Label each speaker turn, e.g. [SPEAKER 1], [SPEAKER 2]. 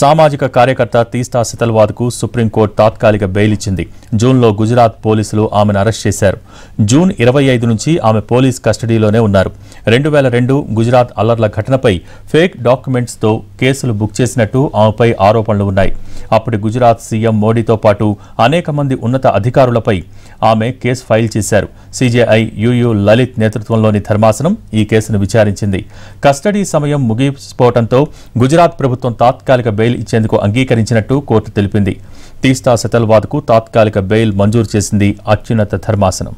[SPEAKER 1] సామాజిక కార్యకర్త తీస్తా సితల్వాద్కు సుప్రీంకోర్టు తాత్కాలిక బెయిల్ ఇచ్చింది జూన్లో గుజరాత్ పోలీసులు ఆమెను అరెస్ట్ చేశారు జూన్ ఇరవై ఐదు నుంచి ఆమె పోలీస్ కస్టడీలోనే ఉన్నారు రెండు వేల రెండు గుజరాత్ అల్లర్ల ఘటనపై ఫేక్ డాక్యుమెంట్స్తో కేసులు బుక్ చేసినట్టు ఆమెపై ఆరోపణలు ఉన్నాయి అప్పటి గుజరాత్ సీఎం మోడీతో పాటు అనేక మంది ఉన్నత అధికారులపై ఆమె కేసు ఫైల్ చేశారు సీజేఐ యుయు లలిత్ నేతృత్వంలోని ధర్మాసనం ఈ కేసును విచారించింది కస్టడీ సమయం ముగిసిపోవడంతో గుజరాత్ ప్రభుత్వం తాత్కాలిక బెయిల్ ఇచ్చేందుకు అంగీకరించినట్టు కోర్టు తెలిపింది తీస్తా శతల్వాద్కు తాత్కాలిక బెయిల్ మంజూరు చేసింది అత్యున్నత ధర్మాసనం